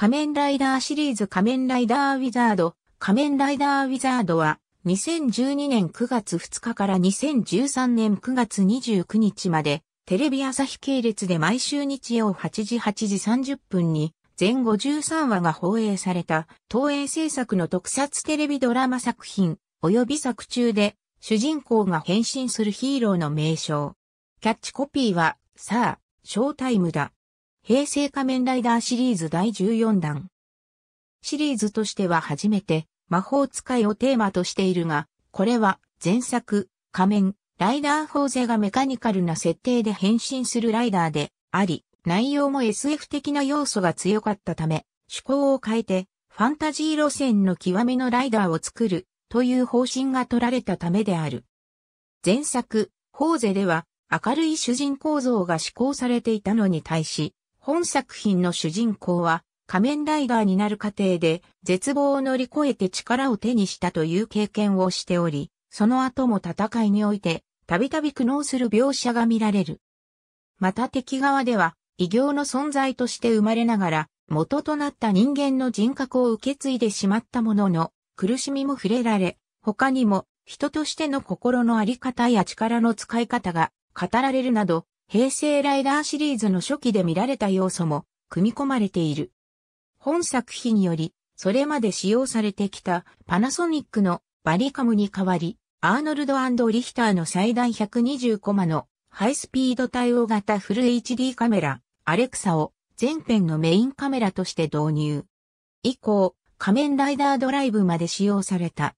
仮面ライダーシリーズ仮面ライダーウィザード、仮面ライダーウィザードは、2012年9月2日から2013年9月29日まで、テレビ朝日系列で毎週日曜8時8時30分に、全53話が放映された、東映制作の特撮テレビドラマ作品、及び作中で、主人公が変身するヒーローの名称。キャッチコピーは、さあ、ショータイムだ。平成仮面ライダーシリーズ第14弾。シリーズとしては初めて魔法使いをテーマとしているが、これは前作仮面ライダーフォーゼがメカニカルな設定で変身するライダーであり、内容も SF 的な要素が強かったため、趣向を変えてファンタジー路線の極みのライダーを作るという方針が取られたためである。前作、フォーゼでは明るい主人公像が施行されていたのに対し、本作品の主人公は仮面ライダーになる過程で絶望を乗り越えて力を手にしたという経験をしており、その後も戦いにおいてたびたび苦悩する描写が見られる。また敵側では異形の存在として生まれながら元となった人間の人格を受け継いでしまったものの苦しみも触れられ、他にも人としての心のあり方や力の使い方が語られるなど平成ライダーシリーズの初期で見られた要素も組み込まれている。本作品により、それまで使用されてきたパナソニックのバリカムに代わり、アーノルドリヒターの最大120コマのハイスピード対応型フル HD カメラ、アレクサを全編のメインカメラとして導入。以降、仮面ライダードライブまで使用された。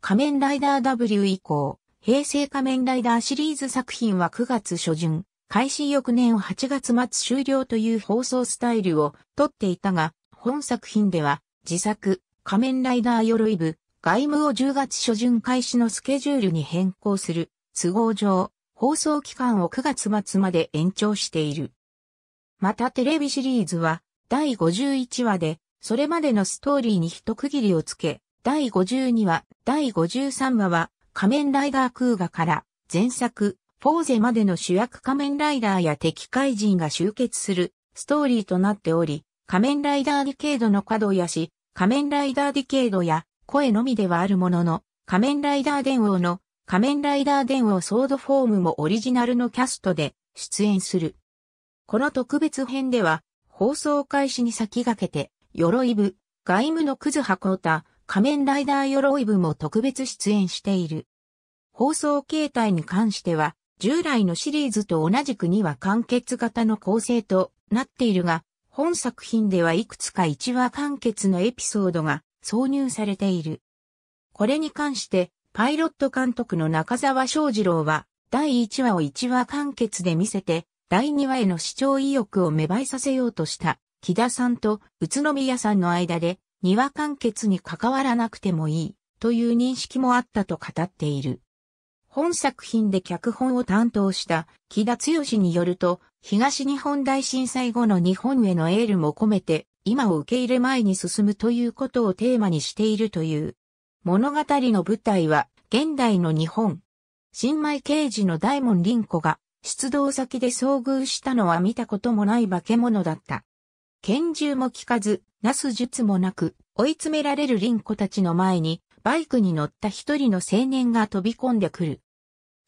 仮面ライダー W 以降、平成仮面ライダーシリーズ作品は9月初旬、開始翌年8月末終了という放送スタイルをとっていたが、本作品では自作仮面ライダー鎧部外務を10月初旬開始のスケジュールに変更する都合上、放送期間を9月末まで延長している。またテレビシリーズは第51話でそれまでのストーリーに一区切りをつけ、第52話、第53話は仮面ライダー空ガから前作、フォーゼまでの主役仮面ライダーや敵怪人が集結するストーリーとなっており、仮面ライダーディケードの角やし、仮面ライダーディケードや声のみではあるものの、仮面ライダー電王の仮面ライダー電王ソードフォームもオリジナルのキャストで出演する。この特別編では、放送開始に先駆けて、鎧部、外務のクズハコータ、仮面ライダー鎧部も特別出演している。放送形態に関しては、従来のシリーズと同じくには完結型の構成となっているが、本作品ではいくつか1話完結のエピソードが挿入されている。これに関して、パイロット監督の中沢翔二郎は、第1話を1話完結で見せて、第2話への視聴意欲を芽生えさせようとした、木田さんと宇都宮さんの間で庭完結に関わらなくてもいいという認識もあったと語っている。本作品で脚本を担当した木田剛によると、東日本大震災後の日本へのエールも込めて、今を受け入れ前に進むということをテーマにしているという。物語の舞台は現代の日本。新米刑事の大門凛子が出動先で遭遇したのは見たこともない化け物だった。拳銃も効かず、なす術もなく、追い詰められる凛子たちの前に、バイクに乗った一人の青年が飛び込んでくる。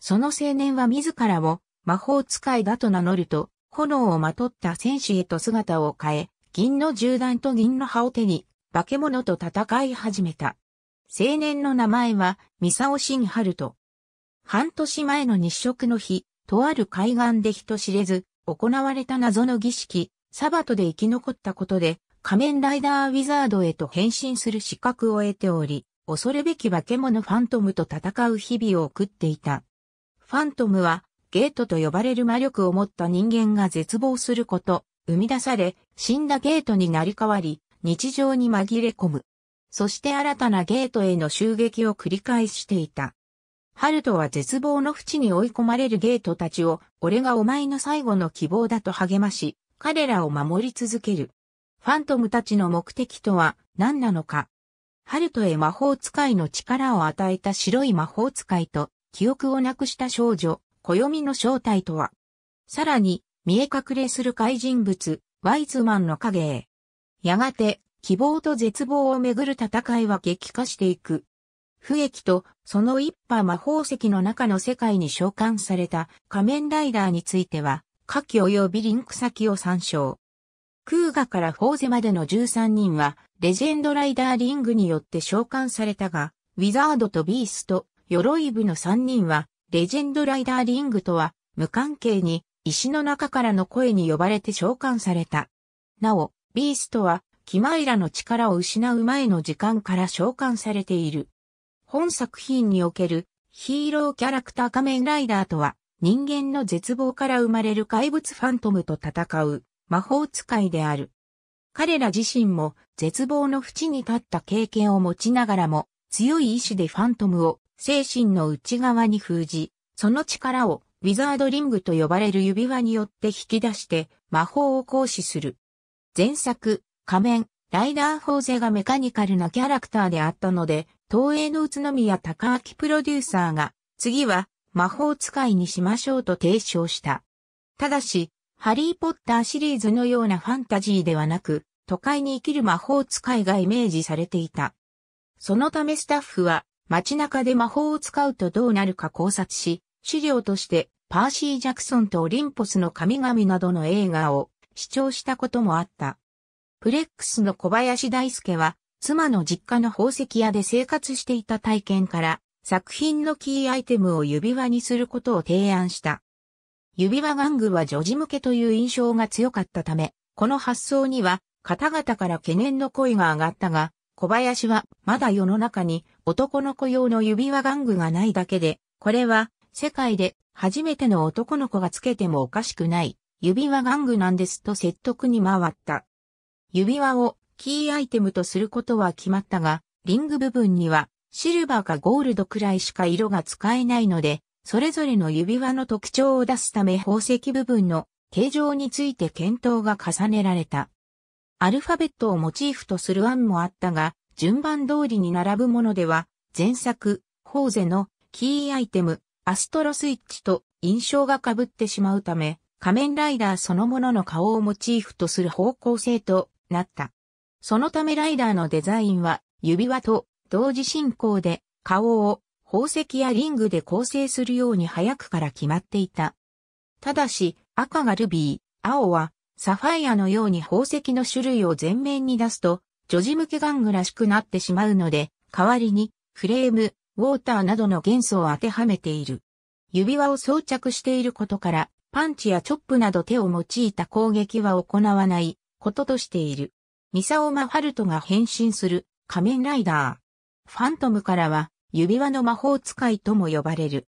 その青年は自らを魔法使いだと名乗ると、炎をまとった戦士へと姿を変え、銀の銃弾と銀の葉を手に、化け物と戦い始めた。青年の名前は、三沢ハルと。半年前の日食の日、とある海岸で人知れず、行われた謎の儀式、サバトで生き残ったことで、仮面ライダーウィザードへと変身する資格を得ており、恐るべき化け物ファントムと戦う日々を送っていた。ファントムは、ゲートと呼ばれる魔力を持った人間が絶望すること、生み出され、死んだゲートになり変わり、日常に紛れ込む。そして新たなゲートへの襲撃を繰り返していた。ハルトは絶望の淵に追い込まれるゲートたちを、俺がお前の最後の希望だと励まし、彼らを守り続ける。ファントムたちの目的とは何なのか。ハルトへ魔法使いの力を与えた白い魔法使いと記憶をなくした少女、暦の正体とは。さらに、見え隠れする怪人物、ワイズマンの影へ。やがて、希望と絶望をめぐる戦いは激化していく。不液とその一派魔法石の中の世界に召喚された仮面ライダーについては、下記及びリンク先を参照。クーガからフォーゼまでの13人は、レジェンドライダーリングによって召喚されたが、ウィザードとビースト、鎧部の3人は、レジェンドライダーリングとは、無関係に、石の中からの声に呼ばれて召喚された。なお、ビーストは、キマイラの力を失う前の時間から召喚されている。本作品におけるヒーローキャラクター仮面ライダーとは人間の絶望から生まれる怪物ファントムと戦う魔法使いである。彼ら自身も絶望の淵に立った経験を持ちながらも強い意志でファントムを精神の内側に封じ、その力をウィザードリングと呼ばれる指輪によって引き出して魔法を行使する。前作、仮面、ライダー・フォーゼがメカニカルなキャラクターであったので、東映の宇都宮高明プロデューサーが、次は魔法使いにしましょうと提唱した。ただし、ハリーポッターシリーズのようなファンタジーではなく、都会に生きる魔法使いがイメージされていた。そのためスタッフは街中で魔法を使うとどうなるか考察し、資料としてパーシー・ジャクソンとオリンポスの神々などの映画を視聴したこともあった。プレックスの小林大輔は妻の実家の宝石屋で生活していた体験から作品のキーアイテムを指輪にすることを提案した。指輪玩具は女児向けという印象が強かったため、この発想には方々から懸念の声が上がったが、小林はまだ世の中に男の子用の指輪玩具がないだけで、これは世界で初めての男の子がつけてもおかしくない指輪玩具なんですと説得に回った。指輪をキーアイテムとすることは決まったが、リング部分にはシルバーかゴールドくらいしか色が使えないので、それぞれの指輪の特徴を出すため宝石部分の形状について検討が重ねられた。アルファベットをモチーフとする案もあったが、順番通りに並ぶものでは、前作、ホーゼのキーアイテム、アストロスイッチと印象が被ってしまうため、仮面ライダーそのものの顔をモチーフとする方向性となった。そのためライダーのデザインは指輪と同時進行で顔を宝石やリングで構成するように早くから決まっていた。ただし、赤がルビー、青はサファイアのように宝石の種類を前面に出すと、女児向け玩具らしくなってしまうので、代わりにフレーム、ウォーターなどの元素を当てはめている。指輪を装着していることから、パンチやチョップなど手を用いた攻撃は行わないこととしている。ミサオ・マハルトが変身する仮面ライダー。ファントムからは指輪の魔法使いとも呼ばれる。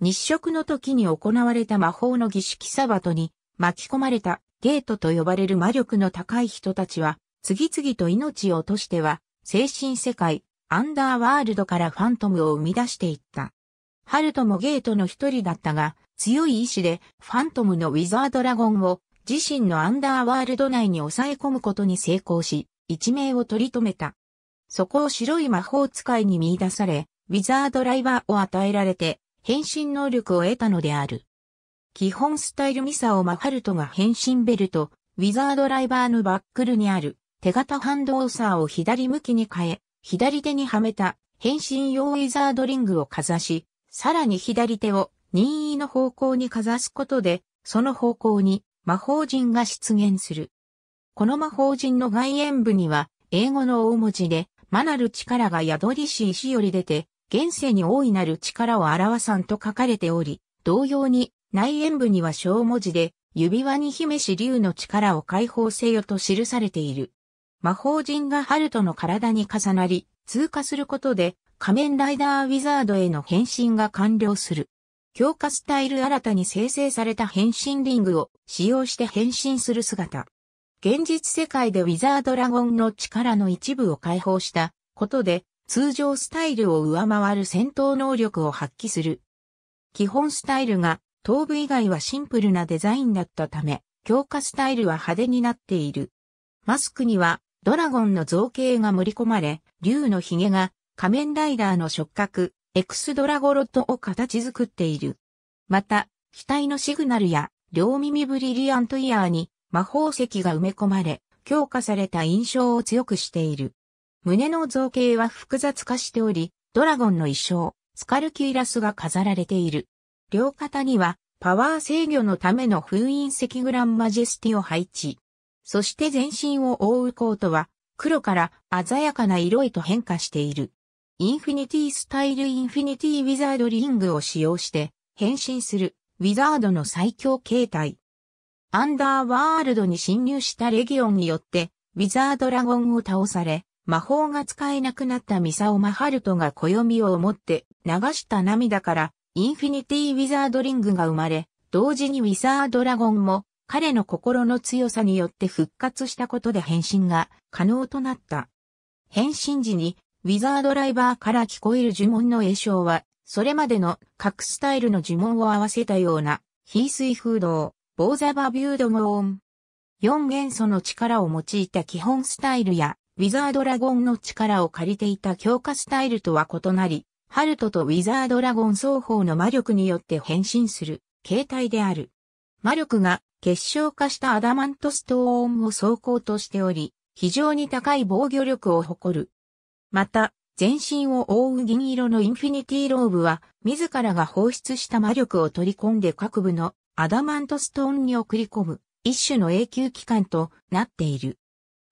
日食の時に行われた魔法の儀式サバトに巻き込まれたゲートと呼ばれる魔力の高い人たちは次々と命を落としては精神世界アンダーワールドからファントムを生み出していった。ハルトもゲートの一人だったが強い意志でファントムのウィザードラゴンを自身のアンダーワールド内に抑え込むことに成功し、一命を取り留めた。そこを白い魔法使いに見出され、ウィザードライバーを与えられて、変身能力を得たのである。基本スタイルミサオ・マハルトが変身ベルト、ウィザードライバーのバックルにある手型ハンドウォーサーを左向きに変え、左手にはめた変身用ウィザードリングをかざし、さらに左手を任意の方向にかざすことで、その方向に魔法陣が出現する。この魔法陣の外縁部には英語の大文字で魔ナル力が宿りし石より出て、現世に大いなる力を表さんと書かれており、同様に内縁部には小文字で、指輪に姫し竜の力を解放せよと記されている。魔法人がハルトの体に重なり、通過することで、仮面ライダーウィザードへの変身が完了する。強化スタイル新たに生成された変身リングを使用して変身する姿。現実世界でウィザードラゴンの力の一部を解放したことで、通常スタイルを上回る戦闘能力を発揮する。基本スタイルが頭部以外はシンプルなデザインだったため、強化スタイルは派手になっている。マスクにはドラゴンの造形が盛り込まれ、竜の髭が仮面ライダーの触覚、エクスドラゴロットを形作っている。また、額のシグナルや両耳ブリリアントイヤーに魔法石が埋め込まれ、強化された印象を強くしている。胸の造形は複雑化しており、ドラゴンの衣装、スカルキーラスが飾られている。両肩には、パワー制御のための封印石グランマジェスティを配置。そして全身を覆うコートは、黒から鮮やかな色へと変化している。インフィニティスタイルインフィニティウィザードリングを使用して、変身する、ウィザードの最強形態。アンダーワールドに侵入したレギオンによって、ウィザードラゴンを倒され、魔法が使えなくなったミサオ・マハルトが暦を思って流した涙から、インフィニティ・ウィザードリングが生まれ、同時にウィザードラゴンも、彼の心の強さによって復活したことで変身が可能となった。変身時に、ウィザードライバーから聞こえる呪文の映唱は、それまでの各スタイルの呪文を合わせたような、非水風動。ボーザバビュードモーン。4元素の力を用いた基本スタイルや、ウィザードラゴンの力を借りていた強化スタイルとは異なり、ハルトとウィザードラゴン双方の魔力によって変身する形態である。魔力が結晶化したアダマントストーンを走行としており、非常に高い防御力を誇る。また、全身を覆う銀色のインフィニティローブは、自らが放出した魔力を取り込んで各部のアダマントストーンに送り込む一種の永久期間となっている。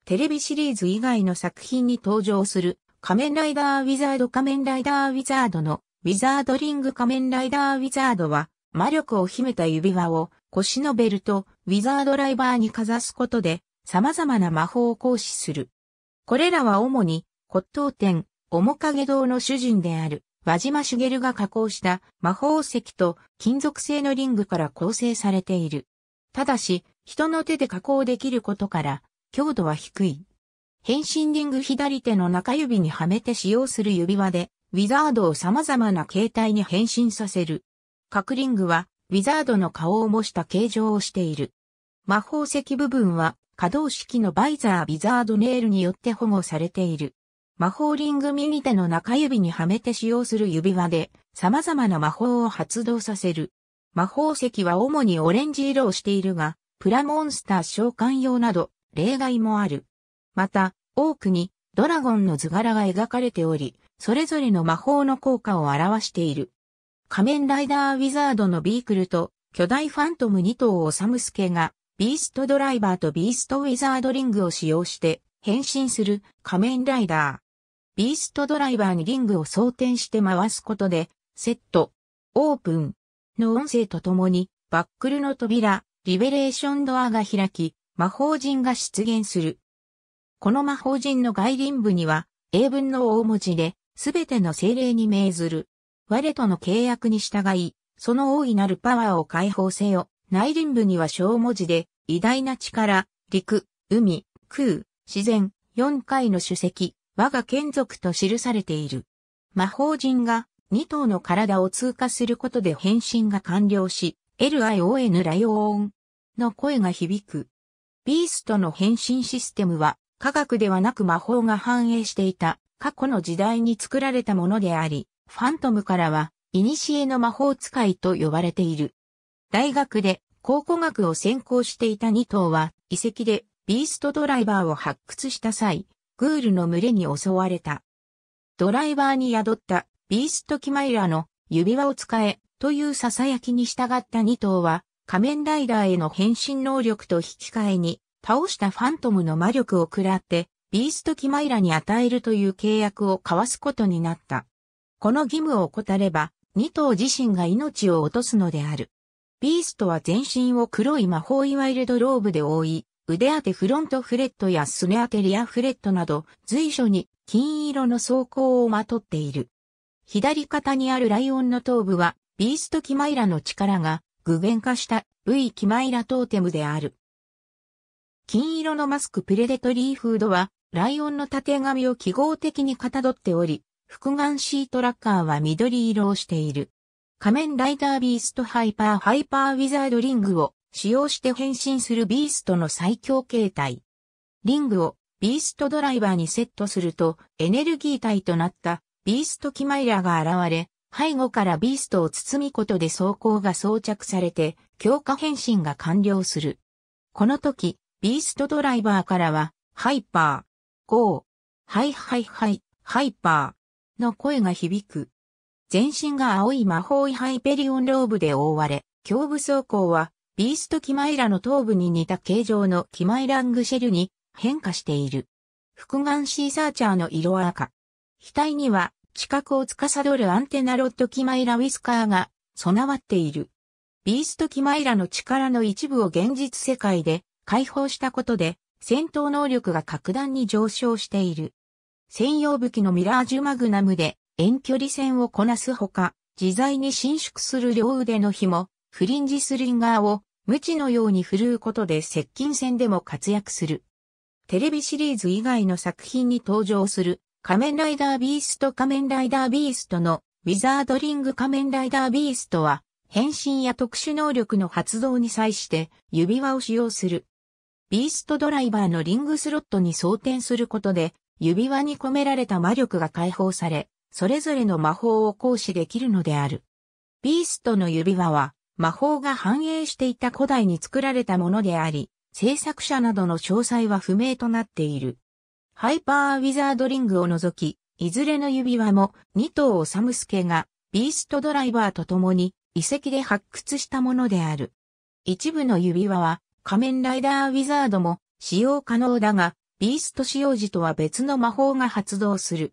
テレビシリーズ以外の作品に登場する仮面ライダーウィザード仮面ライダーウィザードのウィザードリング仮面ライダーウィザードは魔力を秘めた指輪を腰のベルト、ウィザードライバーにかざすことで様々な魔法を行使する。これらは主に骨董店、面影堂の主人である輪島茂が加工した魔法石と金属製のリングから構成されている。ただし、人の手で加工できることから、強度は低い。変身リング左手の中指にはめて使用する指輪で、ウィザードを様々な形態に変身させる。各リングは、ウィザードの顔を模した形状をしている。魔法石部分は、可動式のバイザービザードネイルによって保護されている。魔法リング右手の中指にはめて使用する指輪で様々な魔法を発動させる。魔法石は主にオレンジ色をしているが、プラモンスター召喚用など例外もある。また、多くにドラゴンの図柄が描かれており、それぞれの魔法の効果を表している。仮面ライダーウィザードのビークルと巨大ファントム2頭をサムスケがビーストドライバーとビーストウィザードリングを使用して変身する仮面ライダー。ビーストドライバーにリングを装填して回すことで、セット、オープンの音声とともに、バックルの扉、リベレーションドアが開き、魔法陣が出現する。この魔法陣の外輪部には、英文の大文字で、すべての精霊に命ずる。我との契約に従い、その大いなるパワーを解放せよ。内輪部には小文字で、偉大な力、陸、海、空、自然、4回の主席、我が眷属と記されている。魔法人が2頭の体を通過することで変身が完了し、LION ライオーンの声が響く。ビーストの変身システムは科学ではなく魔法が反映していた過去の時代に作られたものであり、ファントムからは、古の魔法使いと呼ばれている。大学で考古学を専攻していた2頭は遺跡でビーストドライバーを発掘した際、グールの群れに襲われた。ドライバーに宿ったビーストキマイラの指輪を使えという囁きに従った2頭は仮面ライダーへの変身能力と引き換えに倒したファントムの魔力を食らってビーストキマイラに与えるという契約を交わすことになった。この義務を怠れば、2頭自身が命を落とすのである。ビーストは全身を黒い魔法いワイルドローブで覆い、腕当てフロントフレットやすね当てリアフレットなど随所に金色の装甲をまとっている。左肩にあるライオンの頭部はビーストキマイラの力が具現化した V キマイラトーテムである。金色のマスクプレデトリーフードはライオンの縦髪を記号的にかたどっており、複眼シートラッカーは緑色をしている。仮面ライダービーストハイパーハイパーウィザードリングを使用して変身するビーストの最強形態。リングをビーストドライバーにセットするとエネルギー体となったビーストキマイラが現れ、背後からビーストを包みことで装甲が装着されて強化変身が完了する。この時、ビーストドライバーからは、ハイパー、ゴー、ハイハイハイ、ハイパーの声が響く。全身が青い魔法イハイペリオンローブで覆われ、胸部装甲はビーストキマイラの頭部に似た形状のキマイラングシェルに変化している。複眼シーサーチャーの色は赤。額には、知覚を司るアンテナロッドキマイラウィスカーが備わっている。ビーストキマイラの力の一部を現実世界で解放したことで戦闘能力が格段に上昇している。専用武器のミラージュマグナムで遠距離戦をこなすほか、自在に伸縮する両腕の紐、フリンジスリンガーを無知のように振るうことで接近戦でも活躍する。テレビシリーズ以外の作品に登場する仮面ライダービースト仮面ライダービーストのウィザードリング仮面ライダービーストは変身や特殊能力の発動に際して指輪を使用する。ビーストドライバーのリングスロットに装填することで指輪に込められた魔力が解放され、それぞれの魔法を行使できるのである。ビーストの指輪は魔法が反映していた古代に作られたものであり、制作者などの詳細は不明となっている。ハイパーウィザードリングを除き、いずれの指輪も2頭すけがビーストドライバーと共に遺跡で発掘したものである。一部の指輪は仮面ライダーウィザードも使用可能だが、ビースト使用時とは別の魔法が発動する。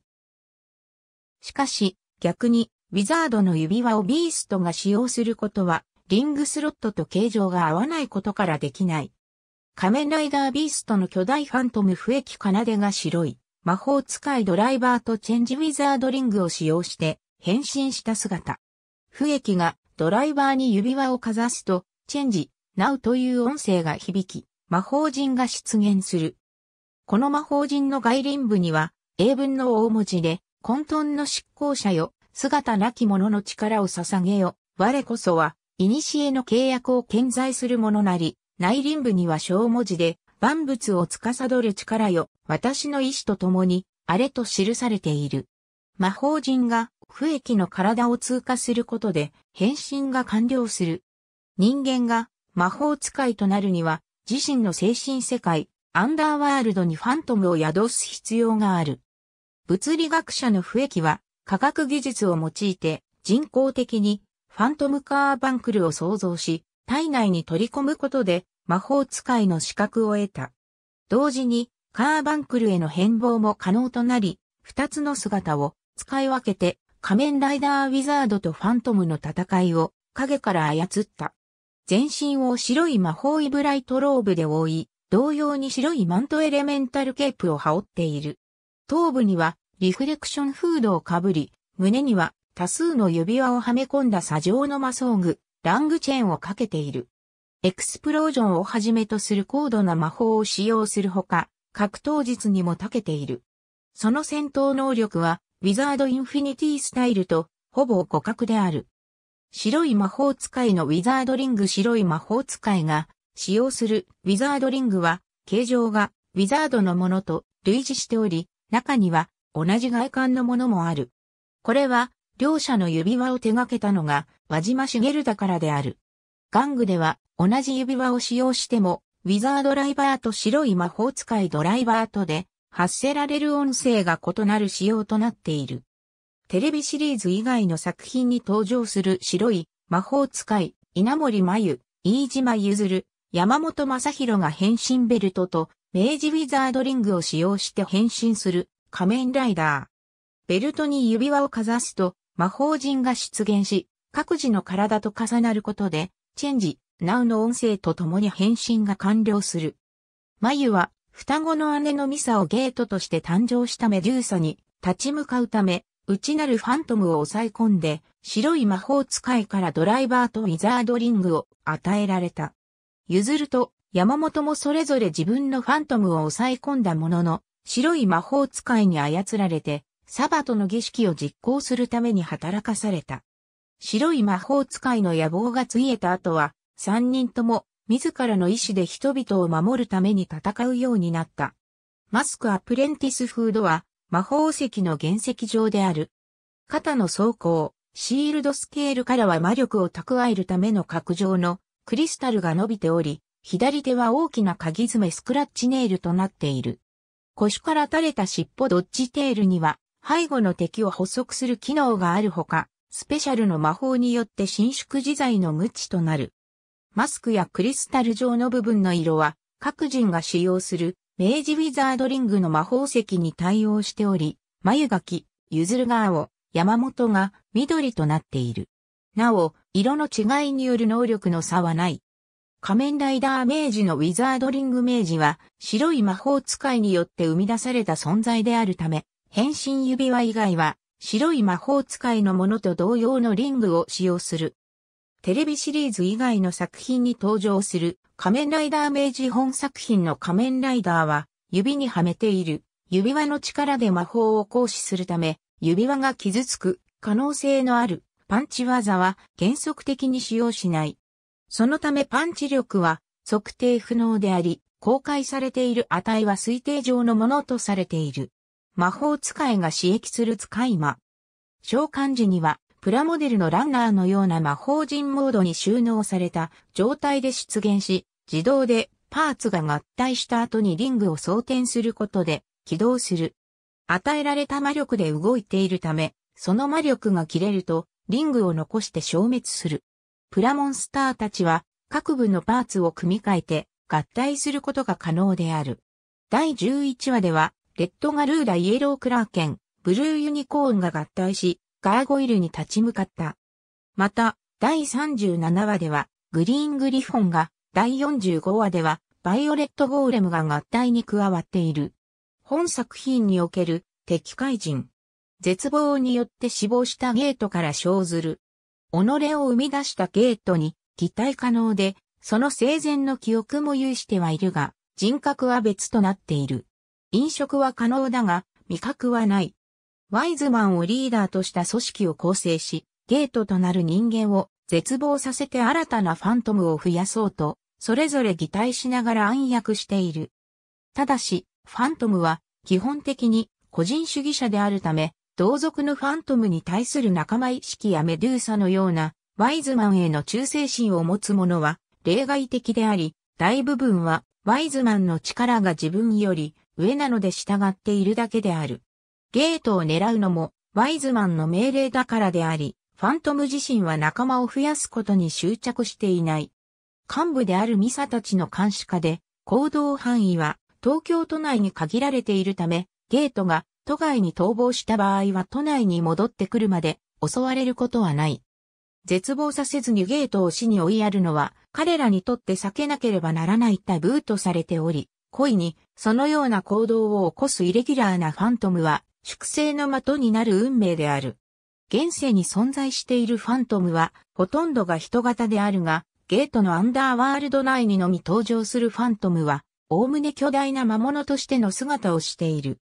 しかし、逆に、ウィザードの指輪をビーストが使用することはリングスロットと形状が合わないことからできない。仮面ライダービーストの巨大ファントム笛木奏でが白い、魔法使いドライバーとチェンジウィザードリングを使用して変身した姿。不液がドライバーに指輪をかざすと、チェンジ、ナウという音声が響き、魔法人が出現する。この魔法人の外輪部には、英文の大文字で、混沌の執行者よ、姿なき者の力を捧げよ、我こそは、古の契約を健在するものなり、内輪部には小文字で、万物を司る力よ、私の意志と共に、あれと記されている。魔法人が、不液の体を通過することで、変身が完了する。人間が、魔法使いとなるには、自身の精神世界、アンダーワールドにファントムを宿す必要がある。物理学者の不液は、科学技術を用いて、人工的にファントムカーバンクルを創造し、体内に取り込むことで魔法使いの資格を得た。同時に、カーバンクルへの変貌も可能となり、二つの姿を使い分けて仮面ライダーウィザードとファントムの戦いを影から操った。全身を白い魔法イブライトローブで覆い、同様に白いマントエレメンタルケープを羽織っている。頭部にはリフレクションフードをかぶり、胸には多数の指輪をはめ込んだ砂上の魔装具、ラングチェーンをかけている。エクスプロージョンをはじめとする高度な魔法を使用するほか、格闘術にも長けている。その戦闘能力は、ウィザード・インフィニティスタイルと、ほぼ互角である。白い魔法使いのウィザードリング白い魔法使いが使用するウィザードリングは形状がウィザードのものと類似しており中には同じ外観のものもある。これは両者の指輪を手掛けたのが和島茂だからである。玩具では同じ指輪を使用しても、ウィザードライバーと白い魔法使いドライバーとで発せられる音声が異なる仕様となっている。テレビシリーズ以外の作品に登場する白い魔法使い、稲森真由、飯島譲る、山本正宏が変身ベルトと明治ウィザードリングを使用して変身する仮面ライダー。ベルトに指輪をかざすと魔法人が出現し、各自の体と重なることで、チェンジ、ナウの音声と共に変身が完了する。眉は、双子の姉のミサをゲートとして誕生したメデューサに立ち向かうため、内なるファントムを抑え込んで、白い魔法使いからドライバーとウィザードリングを与えられた。譲ると山本もそれぞれ自分のファントムを抑え込んだものの、白い魔法使いに操られて、サバトの儀式を実行するために働かされた。白い魔法使いの野望がついえた後は、三人とも自らの意志で人々を守るために戦うようになった。マスクアプレンティスフードは魔法石の原石上である。肩の装甲、シールドスケールからは魔力を蓄えるための角状のクリスタルが伸びており、左手は大きな鍵爪スクラッチネイルとなっている。腰から垂れた尻尾ドッジテールには背後の敵を補足する機能があるほか、スペシャルの魔法によって伸縮自在の無知となる。マスクやクリスタル状の部分の色は、各人が使用する、明治ウィザードリングの魔法石に対応しており、眉垣、ゆずるが青、山本が緑となっている。なお、色の違いによる能力の差はない。仮面ライダー明治のウィザードリング明治は白い魔法使いによって生み出された存在であるため、変身指輪以外は、白い魔法使いのものと同様のリングを使用する。テレビシリーズ以外の作品に登場する仮面ライダー明治本作品の仮面ライダーは指にはめている指輪の力で魔法を行使するため指輪が傷つく可能性のあるパンチ技は原則的に使用しない。そのためパンチ力は測定不能であり公開されている値は推定上のものとされている。魔法使いが刺激する使い魔。召喚時には、プラモデルのランナーのような魔法人モードに収納された状態で出現し、自動でパーツが合体した後にリングを装填することで起動する。与えられた魔力で動いているため、その魔力が切れると、リングを残して消滅する。プラモンスターたちは、各部のパーツを組み替えて、合体することが可能である。第11話では、レッドガルーダイエロークラーケン、ブルーユニコーンが合体し、ガーゴイルに立ち向かった。また、第37話では、グリーングリフォンが、第45話では、バイオレットゴーレムが合体に加わっている。本作品における敵怪人。絶望によって死亡したゲートから生ずる。己を生み出したゲートに擬態可能で、その生前の記憶も有してはいるが、人格は別となっている。飲食は可能だが、味覚はない。ワイズマンをリーダーとした組織を構成し、ゲートとなる人間を絶望させて新たなファントムを増やそうと、それぞれ擬態しながら暗躍している。ただし、ファントムは基本的に個人主義者であるため、同族のファントムに対する仲間意識やメドゥーサのようなワイズマンへの忠誠心を持つ者は例外的であり、大部分はワイズマンの力が自分より上なので従っているだけである。ゲートを狙うのも、ワイズマンの命令だからであり、ファントム自身は仲間を増やすことに執着していない。幹部であるミサたちの監視下で、行動範囲は東京都内に限られているため、ゲートが都外に逃亡した場合は都内に戻ってくるまで襲われることはない。絶望させずにゲートを死に追いやるのは彼らにとって避けなければならないタブーとされており、故意にそのような行動を起こすイレギュラーなファントムは、粛清の的になる運命である。現世に存在しているファントムは、ほとんどが人型であるが、ゲートのアンダーワールド内にのみ登場するファントムは、おおむね巨大な魔物としての姿をしている。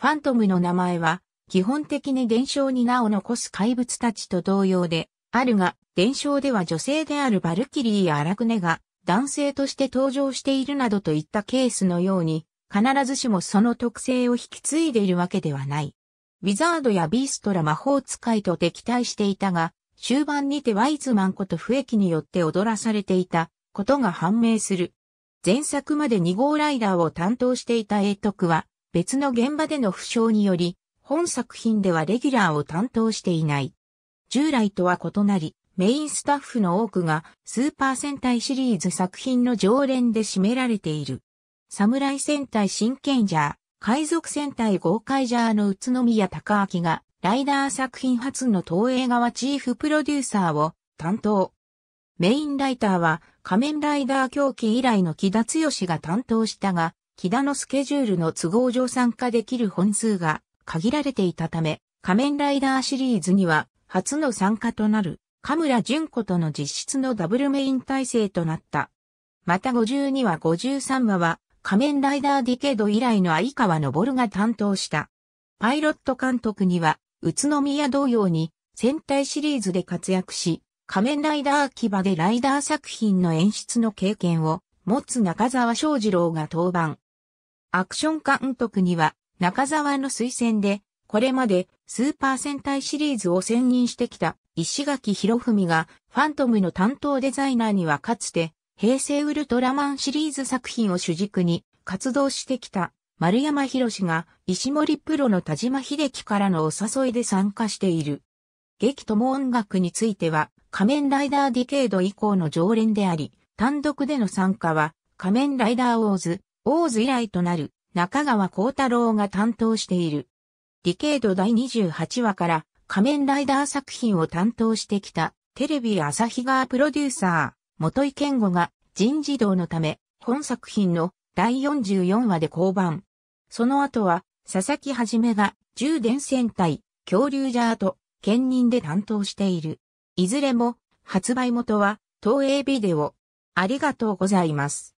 ファントムの名前は、基本的に伝承に名を残す怪物たちと同様で、あるが、伝承では女性であるバルキリーやアラクネが、男性として登場しているなどといったケースのように、必ずしもその特性を引き継いでいるわけではない。ウィザードやビーストら魔法使いと敵対していたが、終盤にてワイズマンこと不益によって踊らされていたことが判明する。前作まで2号ライダーを担当していた英徳は、別の現場での負傷により、本作品ではレギュラーを担当していない。従来とは異なり、メインスタッフの多くがスーパー戦隊シリーズ作品の常連で占められている。侍戦隊真剣ジャー、海賊戦隊豪快ジャーの宇都宮隆明が、ライダー作品初の東映側チーフプロデューサーを担当。メインライターは仮面ライダー狂気以来の木田剛が担当したが、木田のスケジュールの都合上参加できる本数が限られていたため、仮面ライダーシリーズには初の参加となる。カムラ純子との実質のダブルメイン体制となった。また52話53話は、仮面ライダーディケード以来の相川昇が担当した。パイロット監督には、宇都宮同様に、戦隊シリーズで活躍し、仮面ライダー牙でライダー作品の演出の経験を持つ中沢翔二郎が登板。アクション監督には中沢の推薦で、これまでスーパー戦隊シリーズを専任してきた石垣博文がファントムの担当デザイナーにはかつて平成ウルトラマンシリーズ作品を主軸に活動してきた丸山博が石森プロの田島秀樹からのお誘いで参加している。劇とも音楽については仮面ライダーディケード以降の常連であり、単独での参加は仮面ライダーオーズ、オーズ以来となる中川幸太郎が担当している。ディケード第28話から仮面ライダー作品を担当してきたテレビ朝日側プロデューサー、元井健吾が人事堂のため本作品の第44話で降板。その後は佐々木はじめが充電戦隊恐竜ジャーと兼任で担当している。いずれも発売元は東映ビデオ。ありがとうございます。